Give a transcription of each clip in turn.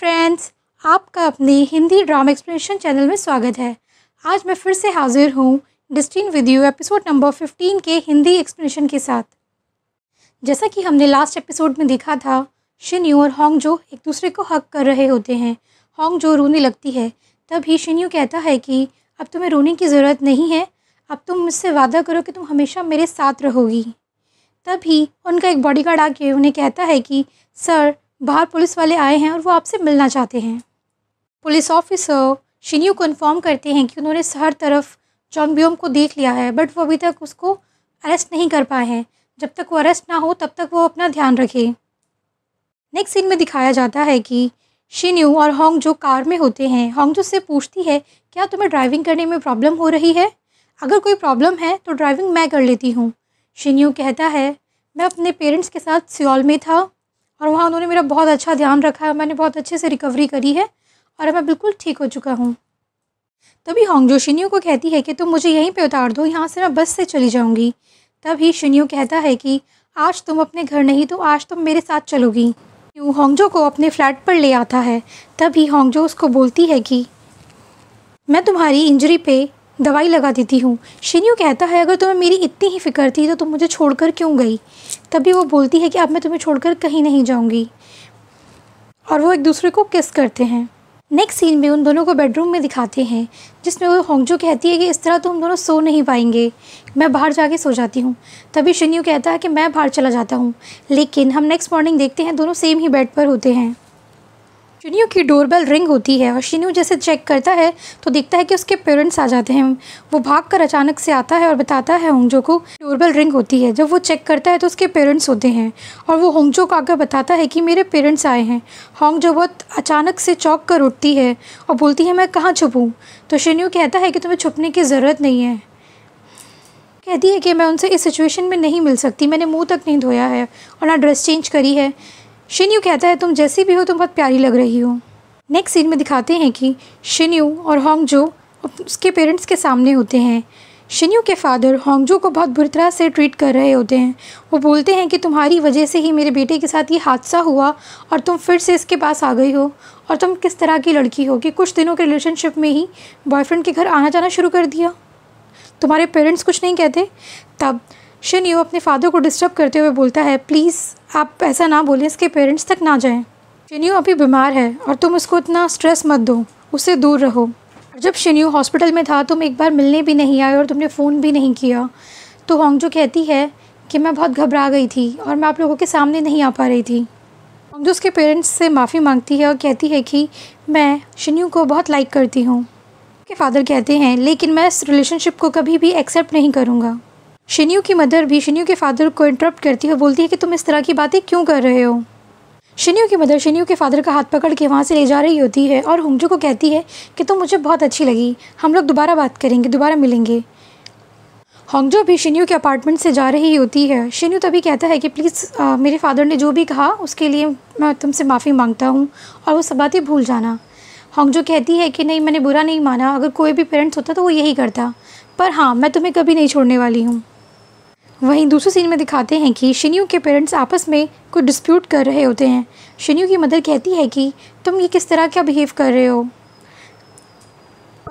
friends आपका अपने Hindi drama explanation channel में स्वागत है आज मैं फिर से हाजिर हूँ destined with you episode number fifteen के हिंदी एक्सप्लेनेशन के साथ जैसा कि हमने लास्ट एपिसोड में देखा था शिन्यू और जो एक दूसरे को हक कर रहे होते हैं जो रोने लगती है तभी शिन्यू कहता है कि अब तुम्हें रोने की ज़रूरत नहीं है अब तुम मुझसे वादा करो कि तुम हमेशा मेरे साथ रहोगी तभी उनका एक बॉडीगार्ड आके उन्हें कहता है कि सर बाहर पुलिस वाले आए हैं और वो आपसे मिलना चाहते हैं पुलिस ऑफिसर शिनियो को इन्फॉर्म करते हैं कि उन्होंने हर तरफ जॉन ब्योम को देख लिया है बट वो अभी तक उसको अरेस्ट नहीं कर पाए हैं जब तक वो अरेस्ट ना हो तब तक वो अपना ध्यान रखे नेक्स्ट सीन में दिखाया जाता है कि शिन्यू और होंग जो कार में होते हैं होंग जो से पूछती है क्या तुम्हें ड्राइविंग करने में प्रॉब्लम हो रही है अगर कोई प्रॉब्लम है तो ड्राइविंग मैं कर लेती हूँ शिन्यू कहता है मैं अपने पेरेंट्स के साथ सियोल में था और वहाँ उन्होंने मेरा बहुत अच्छा ध्यान रखा है मैंने बहुत अच्छे से रिकवरी करी है और मैं बिल्कुल ठीक हो चुका हूँ तभी होंगजो शिन्यू को कहती है कि तुम मुझे यहीं पे उतार दो यहाँ से मैं बस से चली जाऊँगी तभी शिनियो कहता है कि आज तुम अपने घर नहीं तो आज तुम मेरे साथ चलोगी क्यों होंगजो को अपने फ्लैट पर ले आता है तभी होंगजो उसको बोलती है कि मैं तुम्हारी इंजरी पे दवाई लगा देती हूँ शिन्यू कहता है अगर तुम्हें मेरी इतनी ही फिक्र थी तो तुम मुझे छोड़कर क्यों गई तभी वो बोलती है कि अब मैं तुम्हें छोड़कर कहीं नहीं जाऊँगी और वो एक दूसरे को किस करते हैं नेक्स्ट सीन में उन दोनों को बेडरूम में दिखाते हैं जिसमें वो होंगजो कहती है कि इस तरह तुम दोनों सो नहीं पाएंगे मैं बाहर जाके सो जाती हूँ तभी शिन्यू कहता है कि मैं बाहर चला जाता हूँ लेकिन हम नेक्स्ट मॉर्निंग देखते हैं दोनों सेम ही बेड पर होते हैं शिन्यू की डोरबेल रिंग होती है और शिन्यू जैसे चेक करता है तो देखता है कि उसके पेरेंट्स आ जाते हैं वो भाग कर अचानक से आता है और बताता है होंगजो को डोरबेल रिंग होती है जब वो चेक करता है तो उसके पेरेंट्स होते हैं और वो होंगजो को आकर बताता है कि मेरे पेरेंट्स आए हैं होंगजो बहुत अचानक से चौंक कर उठती है और बोलती है मैं कहाँ छुपूँ तो शिन्यू कहता है कि तुम्हें छुपने की ज़रूरत नहीं है कहती है कि मैं उनसे इस सिचुएशन में नहीं मिल सकती मैंने मुंह तक नहीं धोया है और ना ड्रेस चेंज करी है शिन्यू कहता है तुम जैसी भी हो तुम बहुत प्यारी लग रही हो नेक्स्ट सीन में दिखाते हैं कि शिन्यू और होंगजो उसके पेरेंट्स के सामने होते हैं शिन्यू के फादर होंगजो को बहुत बुरी तरह से ट्रीट कर रहे होते हैं वो बोलते हैं कि तुम्हारी वजह से ही मेरे बेटे के साथ ये हादसा हुआ और तुम फिर से इसके पास आ गई हो और तुम किस तरह की लड़की हो कि कुछ दिनों के रिलेशनशिप में ही बॉयफ्रेंड के घर आना जाना शुरू कर दिया तुम्हारे पेरेंट्स कुछ नहीं कहते तब यू अपने फादर को डिस्टर्ब करते हुए बोलता है प्लीज़ आप ऐसा ना बोलें इसके पेरेंट्स तक ना जाएं शनियो अभी बीमार है और तुम उसको इतना स्ट्रेस मत दो उससे दूर रहो और जब शनियो हॉस्पिटल में था तुम एक बार मिलने भी नहीं आए और तुमने फ़ोन भी नहीं किया तो होंगजो कहती है कि मैं बहुत घबरा गई थी और मैं आप लोगों के सामने नहीं आ पा रही थी होंगजो उसके पेरेंट्स से माफ़ी मांगती है और कहती है कि मैं शनियो को बहुत लाइक करती हूँ के फादर कहते हैं लेकिन मैं इस रिलेशनशिप को कभी भी एक्सेप्ट नहीं करूँगा शिन्यू की मदर भी शिन्यू के फादर को इंटरप्ट करती है बोलती है कि तुम इस तरह की बातें क्यों कर रहे हो शिन्यू की मदर शिन्यू के फादर का हाथ पकड़ के वहाँ से ले जा रही होती है और होंगजू को कहती है कि तुम मुझे बहुत अच्छी लगी हम लोग दोबारा बात करेंगे दोबारा मिलेंगे होंगजो भी शिन्यू के अपार्टमेंट से जा रही होती है शिन्यू तभी कहता है कि प्लीज़ मेरे फादर ने जो भी कहा उसके लिए मैं तुमसे माफ़ी मांगता हूँ और वो सब बातें भूल जाना होंगजो कहती है कि नहीं मैंने बुरा नहीं माना अगर कोई भी पेरेंट्स होता तो वो यही करता पर हाँ मैं तुम्हें कभी नहीं छोड़ने वाली हूँ वहीं दूसरे सीन में दिखाते हैं कि शिन्यू के पेरेंट्स आपस में कुछ डिस्प्यूट कर रहे होते हैं शिन्यू की मदर कहती है कि तुम ये किस तरह क्या बिहेव कर रहे हो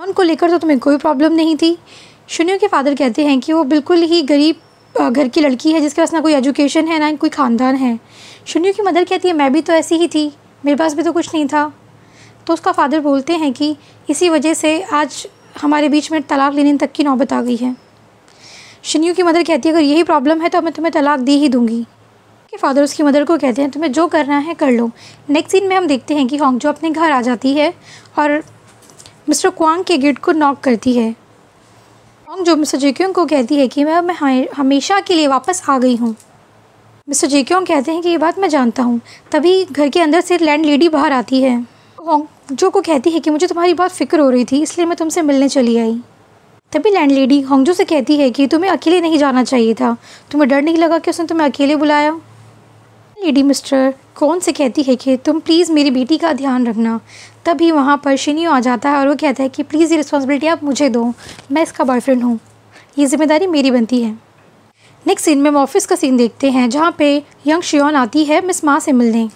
उनको लेकर तो तुम्हें कोई प्रॉब्लम नहीं थी शिन्यू के फादर कहते हैं कि वो बिल्कुल ही गरीब घर की लड़की है जिसके पास ना कोई एजुकेशन है ना कोई ख़ानदान है शुन्यू की मदर कहती है मैं भी तो ऐसी ही थी मेरे पास भी तो कुछ नहीं था तो उसका फादर बोलते हैं कि इसी वजह से आज हमारे बीच में तलाक लेने तक की नौबत आ गई है शनियू की मदर कहती है अगर यही प्रॉब्लम है तो मैं तुम्हें तलाक दे ही दूंगी के फादर उसकी मदर को कहते हैं तुम्हें जो करना है कर लो नेक्स्ट सीन में हम देखते हैं कि हॉन्ग जो अपने घर आ जाती है और मिस्टर क्वांग के गेट को नॉक करती है हॉन्ग जो मिस्टर जेक्योंग को कहती है कि मैं मैं हमेशा के लिए वापस आ गई हूँ मिस्टर जेक्योंग कहते हैं कि ये बात मैं जानता हूँ तभी घर के अंदर से लैंड लेडी बाहर आती है हॉन्ग जो को कहती है कि मुझे तुम्हारी बहुत फिक्र हो रही थी इसलिए मैं तुमसे मिलने चली आई तभी लेडी होंगजू से कहती है कि तुम्हें अकेले नहीं जाना चाहिए था तुम्हें डर नहीं लगा कि उसने तुम्हें अकेले बुलाया लेडी मिस्टर कौन से कहती है कि तुम प्लीज़ मेरी बेटी का ध्यान रखना तभी वहाँ पर शिनियो आ जाता है और वो कहता है कि प्लीज़ ये रिस्पॉन्सिबिलिटी आप मुझे दो मैं इसका बॉयफ्रेंड हूँ ये जिम्मेदारी मेरी बनती है नेक्स्ट सीन में हम ऑफिस का सीन देखते हैं जहाँ पे यंग शियोन आती है मिस माँ से मिलने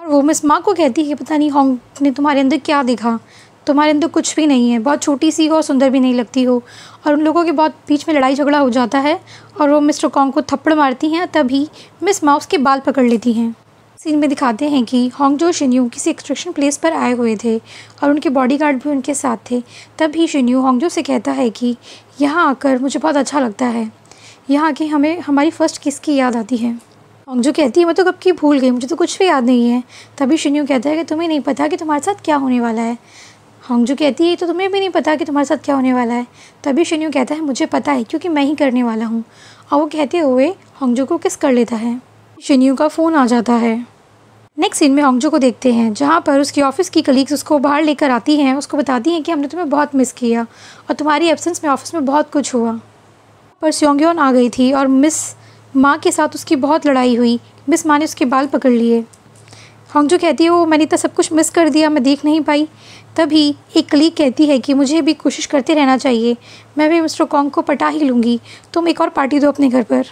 और वो मिस माँ को कहती है पता नहीं होंग ने तुम्हारे अंदर क्या देखा तुम्हारे अंदर कुछ भी नहीं है बहुत छोटी सी हो और सुंदर भी नहीं लगती हो और उन लोगों के बहुत बीच में लड़ाई झगड़ा हो जाता है और वो मिस्टर कॉन्ग को थप्पड़ मारती हैं तभी मिस माउस के बाल पकड़ लेती हैं सीन में दिखाते हैं कि हॉन्गजो शिन्यू किसी एक्सट्रक्शन प्लेस पर आए हुए थे और उनके बॉडीगार्ड भी उनके साथ थे तभी शिन्यू हॉन्गजो से कहता है कि यहाँ आकर मुझे बहुत अच्छा लगता है यहाँ आके हमें हमारी फ़र्स्ट किस की याद आती है जो कहती है मैं तो कब की भूल गई मुझे तो कुछ भी याद नहीं है तभी शिन्यू कहता है कि तुम्हें नहीं पता कि तुम्हारे साथ क्या होने वाला है हांगजू कहती है तो तुम्हें भी नहीं पता कि तुम्हारे साथ क्या होने वाला है तभी शनियो कहता है मुझे पता है क्योंकि मैं ही करने वाला हूँ और वो कहते हुए हांगजू को किस कर लेता है शनियो का फ़ोन आ जाता है नेक्स्ट सीन में हांगजू को देखते हैं जहाँ पर उसकी ऑफिस की कलीग्स उसको बाहर लेकर आती हैं उसको बताती हैं कि हमने तुम्हें बहुत मिस किया और तुम्हारी एबसेंस में ऑफिस में बहुत कुछ हुआ पर स्योंग्योन आ गई थी और मिस माँ के साथ उसकी बहुत लड़ाई हुई मिस माँ ने उसके बाल पकड़ लिए हांगजू कहती है वो मैंने तो सब कुछ मिस कर दिया मैं देख नहीं पाई तभी एक कलीग कहती है कि मुझे भी कोशिश करते रहना चाहिए मैं भी मिस्टर कॉन्ग को पटा ही लूँगी तुम एक और पार्टी दो अपने घर पर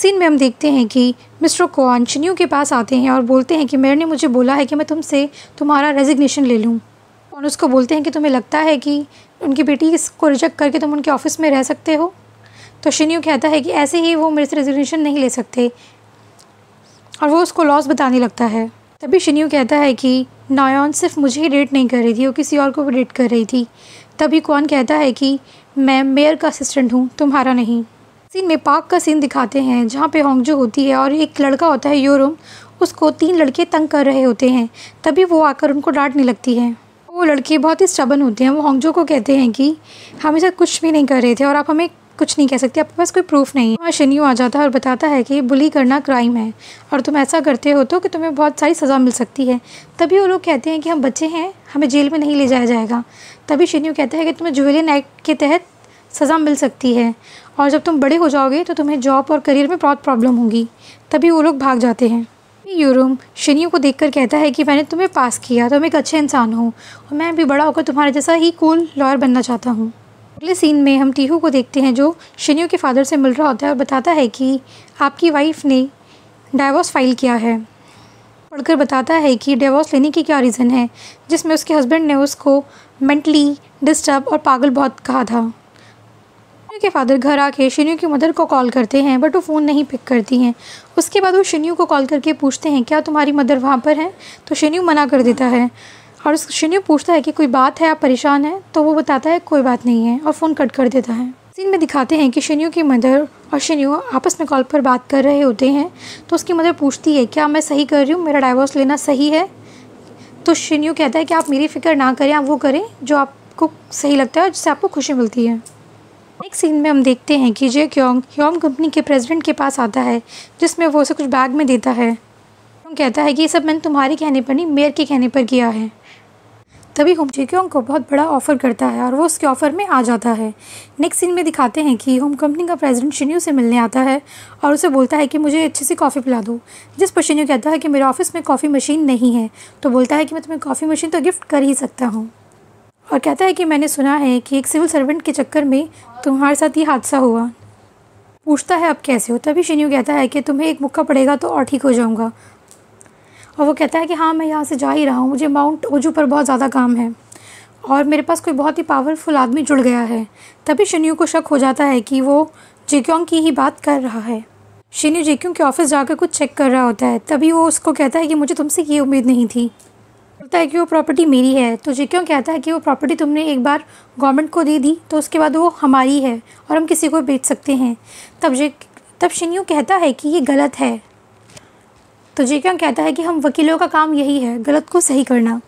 सीन में हम देखते हैं कि मिस्टर कौन चनियो के पास आते हैं और बोलते हैं कि मेयर ने मुझे बोला है कि मैं तुमसे तुम्हारा रेजिग्नेशन ले लूँ और उसको बोलते हैं कि तुम्हें लगता है कि उनकी बेटी इसको रिजेक्ट करके तुम उनके ऑफिस में रह सकते हो तो शनियो कहता है कि ऐसे ही वो मेरे से रेजिग्नेशन नहीं ले सकते और वो उसको लॉस बताने लगता है तभी शनियो कहता है कि नायन सिर्फ मुझे ही डेट नहीं कर रही थी वो किसी और को भी डेट कर रही थी तभी कौन कहता है कि मैं मेयर का असिस्टेंट हूँ तुम्हारा नहीं सीन में पार्क का सीन दिखाते हैं जहाँ पे होंगजो होती है और एक लड़का होता है योरुम उसको तीन लड़के तंग कर रहे होते हैं तभी वो आकर उनको डांटने लगती है वो लड़के बहुत ही स्टबन होते हैं वो होंगजो को कहते हैं कि हम इसे कुछ भी नहीं कर रहे थे और आप हमें कुछ नहीं कह सकती आपके पास कोई प्रूफ नहीं है वहाँ आ जाता है और बताता है कि बुली करना क्राइम है और तुम ऐसा करते हो तो कि तुम्हें बहुत सारी सज़ा मिल सकती है तभी वो लोग कहते हैं कि हम बच्चे हैं हमें जेल में नहीं ले जाया जाएगा तभी शनियो कहता है कि तुम्हें जुवेलियन एक्ट के तहत सज़ा मिल सकती है और जब तुम बड़े हो जाओगे तो तुम्हें जॉब और करियर में बहुत प्रॉब्लम होगी तभी वो लोग भाग जाते हैं यूरोम शनियो को देखकर कहता है कि मैंने तुम्हें पास किया तुम तो एक अच्छे इंसान हो और मैं भी बड़ा होकर तुम्हारे जैसा ही कूल लॉयर बनना चाहता हूँ अगले सीन में हम टीहू को देखते हैं जो शिन्यू के फादर से मिल रहा होता है और बताता है कि आपकी वाइफ ने डाइवोर्स फाइल किया है पढ़कर बताता है कि डिवोर्स लेने की क्या रीज़न है जिसमें उसके हस्बैंड ने उसको मेंटली डिस्टर्ब और पागल बहुत कहा था शिन्यू के फादर घर आके शिन्यू की मदर को कॉल करते हैं बट वो फ़ोन नहीं पिक करती हैं उसके बाद वो शिन्यू को कॉल करके पूछते हैं क्या तुम्हारी मदर वहाँ पर है तो शिन्यू मना कर देता है और शिन्यू पूछता है कि कोई बात है आप परेशान हैं तो वो बताता है कोई बात नहीं है और फ़ोन कट कर देता है सीन में दिखाते हैं कि शिन्यू की मदर और शिन्यू आपस में कॉल पर बात कर रहे होते हैं तो उसकी मदर पूछती है क्या मैं सही कर रही हूँ मेरा डाइवोर्स लेना सही है तो शिन्यू कहता है कि आप मेरी फ़िक्र ना करें आप वो करें जो आपको सही लगता है और जिससे आपको खुशी मिलती है नेक्स्ट सीन में हम देखते हैं कि जे क्योंग ह्योम कंपनी के प्रेसिडेंट के पास आता है जिसमें वो उसे कुछ बैग में देता है कहता है कि ये सब मैंने तुम्हारे कहने पर नहीं मेयर के कहने पर किया है तभी होम चेक्यों को बहुत बड़ा ऑफर करता है और वो उसके ऑफर में आ जाता है नेक्स्ट सीन में दिखाते हैं कि होम कंपनी का प्रेसिडेंट शिन्यू से मिलने आता है और उसे बोलता है कि मुझे अच्छे से कॉफ़ी पिला दो जिस पर शिन्यू कहता है कि मेरे ऑफिस में कॉफ़ी मशीन नहीं है तो बोलता है कि मैं तुम्हें कॉफ़ी मशीन तो गिफ्ट कर ही सकता हूँ और कहता है कि मैंने सुना है कि एक सिविल सर्वेंट के चक्कर में तुम्हारे साथ ये हादसा हुआ पूछता है अब कैसे हो तभी शिन्यू कहता है कि तुम्हें एक मुक्का पड़ेगा तो और ठीक हो जाऊँगा और वो कहता है कि हाँ मैं यहाँ से जा ही रहा हूँ मुझे माउंट ओजू पर बहुत ज़्यादा काम है और मेरे पास कोई बहुत ही पावरफुल आदमी जुड़ गया है तभी शनियो को शक हो जाता है कि वो जेक्योंग की ही बात कर रहा है शनियो जेक्योंग के ऑफिस जाकर कुछ चेक कर रहा होता है तभी वो उसको कहता है कि मुझे तुमसे ये उम्मीद नहीं थी बोलता है कि वो प्रॉपर्टी मेरी है तो जेक्योंग कहता है कि वो प्रॉपर्टी तुमने एक बार गवर्नमेंट को दे दी तो उसके बाद वो हमारी है और हम किसी को बेच सकते हैं तब जे तब शनियो कहता है कि ये गलत है तो क्या कहता है कि हम वकीलों का काम यही है गलत को सही करना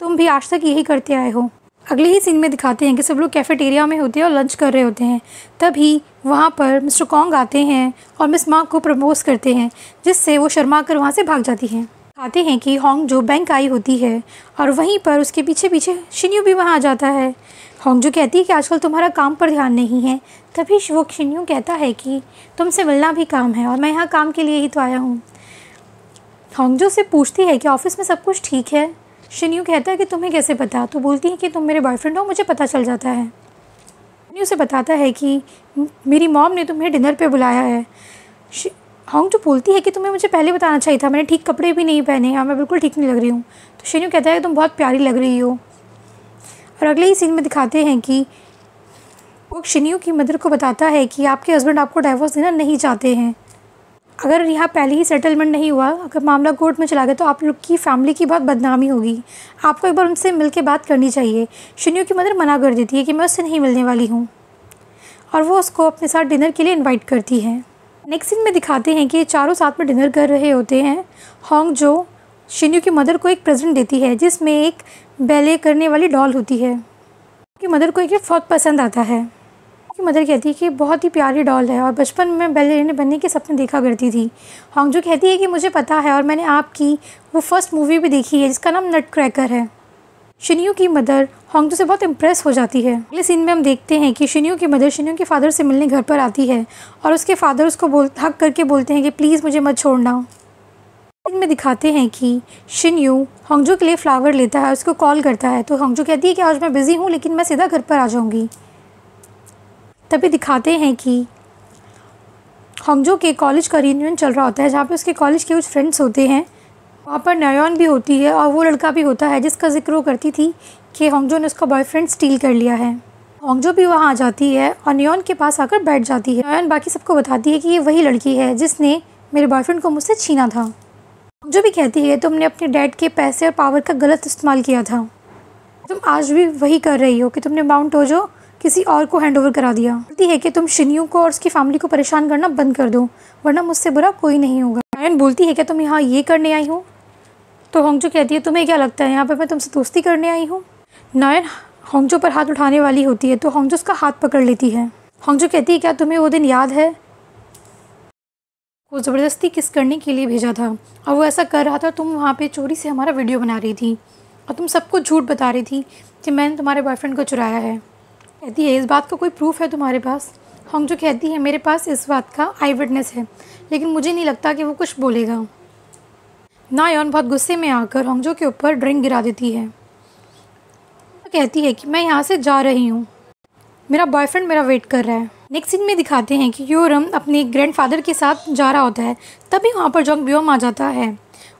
तुम भी आज तक यही करते आए हो अगले ही सीन में दिखाते हैं कि सब लोग कैफेटेरिया में होते हैं और लंच कर रहे होते हैं तभी वहाँ पर मिस्टर कॉन्ग आते हैं और मिस मार्क को प्रपोज करते हैं जिससे वो शर्मा कर वहाँ से भाग जाती हैं आते हैं कि होंग जो बैंक आई होती है और वहीं पर उसके पीछे पीछे शिन्यू भी वहाँ आ जाता है होंग जो कहती है कि आजकल तुम्हारा काम पर ध्यान नहीं है तभी वो शिन्यू कहता है कि तुमसे मिलना भी काम है और मैं यहाँ काम के लिए ही तो आया हूँ थोंगजो से पूछती है कि ऑफिस में सब कुछ ठीक है शिन्यू कहता है कि तुम्हें कैसे पता तो बोलती है कि तुम मेरे बॉयफ्रेंड हो मुझे पता चल जाता है शिन्यू से बताता है कि मेरी मॉम ने तुम्हें डिनर पे बुलाया है होंगजो बोलती है कि तुम्हें मुझे पहले बताना चाहिए था मैंने ठीक कपड़े भी नहीं पहने हैं हाँ, मैं बिल्कुल ठीक नहीं लग रही हूँ तो शिन्यू कहता है कि तुम बहुत प्यारी लग रही हो और अगले ही सीन में दिखाते हैं कि वो शिन्यू की मदर को बताता है कि आपके हस्बैंड आपको डाइवोर्स देना नहीं चाहते हैं अगर यहाँ पहले ही सेटलमेंट नहीं हुआ अगर मामला कोर्ट में चला गया तो आप लोग की फैमिली की बहुत बदनामी होगी आपको एक बार उनसे मिल बात करनी चाहिए शनियों की मदर मना कर देती है कि मैं उससे नहीं मिलने वाली हूँ और वो उसको अपने साथ डिनर के लिए इनवाइट करती है नेक्स्ट सीन में दिखाते हैं कि चारों साथ में डिनर कर रहे होते हैं होंग जो शिन्यू की मदर को एक प्रेजेंट देती है जिसमें एक बैले करने वाली डॉल होती है की मदर को एक बहुत पसंद आता है की मदर कहती है कि बहुत ही प्यारी डॉल है और बचपन में बैलेरिन बनने के सपने देखा करती थी हॉन्गजू कहती है कि मुझे पता है और मैंने आपकी वो फर्स्ट मूवी भी देखी है जिसका नाम नट क्रैकर है शिनियो की मदर हॉन्गजू से बहुत इम्प्रेस हो जाती है अगले सीन में हम देखते हैं कि शिनियो की मदर शिनियो के फादर से मिलने घर पर आती है और उसके फादर उसको बोल हक करके बोलते हैं कि प्लीज़ मुझे मत छोड़ना में दिखाते हैं कि शिनयू होंगजू के लिए फ़्लावर लेता है उसको कॉल करता है तो होंगजू कहती है कि आज मैं बिज़ी हूँ लेकिन मैं सीधा घर पर आ जाऊँगी तभी दिखाते हैं कि हॉन्गजो के कॉलेज का रीयूनियन चल रहा होता है जहाँ पे उसके कॉलेज के कुछ फ्रेंड्स होते हैं वहाँ पर नयन भी होती है और वो लड़का भी होता है जिसका जिक्र वो करती थी कि होंगजो ने उसका बॉयफ्रेंड स्टील कर लिया है होंगजो भी वहाँ आ जाती है और नयन के पास आकर बैठ जाती है नयन बाकी सबको बताती है कि ये वही लड़की है जिसने मेरे बॉयफ्रेंड को मुझसे छीना था होंगजो भी कहती है तुमने अपने डैड के पैसे और पावर का गलत इस्तेमाल किया था तुम आज भी वही कर रही हो कि तुमने माउंट ओजो किसी और को हैंड ओवर करा दिया गलती है कि तुम शिनियों को और उसकी फैमिली को परेशान करना बंद कर दो वरना मुझसे बुरा कोई नहीं होगा आयन बोलती है कि तुम यहाँ ये करने आई हो तो होंगजो कहती है तुम्हें क्या लगता है यहाँ पर मैं तुमसे दोस्ती करने आई हूँ नायन होंगजो पर हाथ उठाने वाली होती है तो होंगजो उसका हाथ पकड़ लेती है होंगजो कहती है क्या तुम्हें वो दिन याद है वो ज़बरदस्ती किस करने के लिए भेजा था और वो ऐसा कर रहा था तुम वहाँ पे चोरी से हमारा वीडियो बना रही थी और तुम सबको झूठ बता रही थी कि मैंने तुम्हारे बॉयफ्रेंड को चुराया है कहती है इस बात का कोई प्रूफ है तुम्हारे पास जो कहती है मेरे पास इस बात का आई विटनेस है लेकिन मुझे नहीं लगता कि वो कुछ बोलेगा नायन बहुत गुस्से में आकर हॉन्गजो के ऊपर ड्रिंक गिरा देती है कहती है कि मैं यहाँ से जा रही हूँ मेरा बॉयफ्रेंड मेरा वेट कर रहा है नेक्स्ट सीन में दिखाते हैं कि योरम अपने ग्रैंडफादर के साथ जा रहा होता है तभी वहाँ पर जोंग ब्योम आ जाता है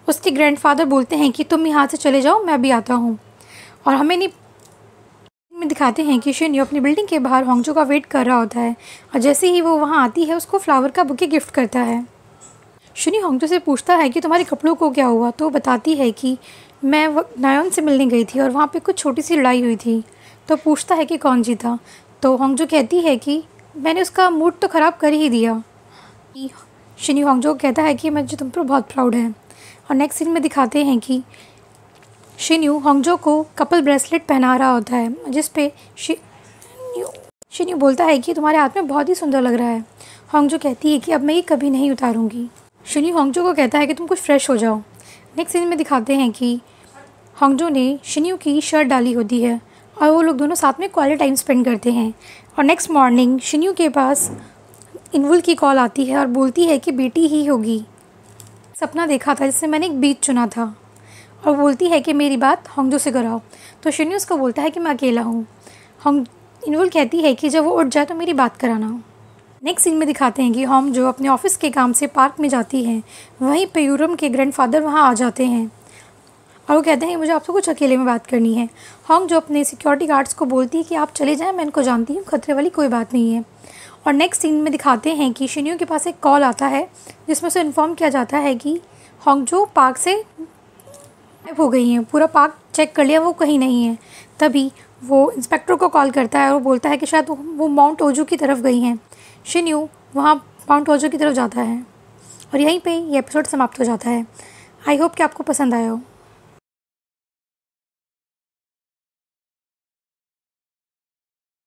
उसके ग्रैंडफादर बोलते हैं कि तुम यहाँ से चले जाओ मैं भी आता हूँ और हमें नहीं दिखाते हैं कि शिन्यू अपनी बिल्डिंग के बाहर होंगजो का वेट कर रहा होता है और जैसे ही वो वहाँ आती है उसको फ्लावर का बुके गिफ्ट करता है शुनी होंगजो से पूछता है कि तुम्हारे कपड़ों को क्या हुआ तो बताती है कि मैं नायोन से मिलने गई थी और वहाँ पर कुछ छोटी सी लड़ाई हुई थी तो पूछता है कि कौन जीता तो होंगजो कहती है कि मैंने उसका मूड तो ख़राब कर ही दिया शिनी होंगजो कहता है कि जो तुम पर बहुत प्राउड है और नेक्स्ट सीन में दिखाते हैं कि शिन्यू होंगजो को कपल ब्रेसलेट पहना रहा होता है जिसपे शिन्यू शिन्यू बोलता है कि तुम्हारे हाथ में बहुत ही सुंदर लग रहा है होंगजो कहती है कि अब मैं ये कभी नहीं उतारूंगी शिन्यू होंगजो को कहता है कि तुम कुछ फ्रेश हो जाओ नेक्स्ट सीन में दिखाते हैं कि होंगजो ने शिन्यू की शर्ट डाली होती है और वो लोग दोनों साथ में क्वालिटी टाइम स्पेंड करते हैं और नेक्स्ट मॉर्निंग शिन्यू के पास इनवुल की कॉल आती है और बोलती है कि बेटी ही होगी सपना देखा था जिससे मैंने एक बीच चुना था और बोलती है कि मेरी बात होंगजो से कराओ तो शिन्यू उसको बोलता है कि मैं अकेला हूँ होंग इनवल कहती है कि जब वो उठ जाए तो मेरी बात कराना नेक्स्ट सीन में दिखाते हैं कि होम जो अपने ऑफिस के काम से पार्क में जाती है वहीं पे यूरम के ग्रैंडफादर वहाँ आ जाते हैं और वो कहते हैं मुझे आपसे कुछ अकेले में बात करनी है होंग जो अपने सिक्योरिटी गार्ड्स को बोलती है कि आप चले जाएं मैं इनको जानती हूँ खतरे वाली कोई बात नहीं है और नेक्स्ट सीन में दिखाते हैं कि शिन्यू के पास एक कॉल आता है जिसमें उसे इन्फॉर्म किया जाता है कि जो पार्क से गायब हो गई हैं पूरा पार्क चेक कर लिया वो कहीं नहीं है तभी वो इंस्पेक्टर को कॉल करता है और बोलता है कि शायद वो माउंट ओजू की तरफ गई हैं शिन्यू वहाँ माउंट ओजू की तरफ जाता है और यहीं पे ये एपिसोड समाप्त हो जाता है आई होप कि आपको पसंद आया हो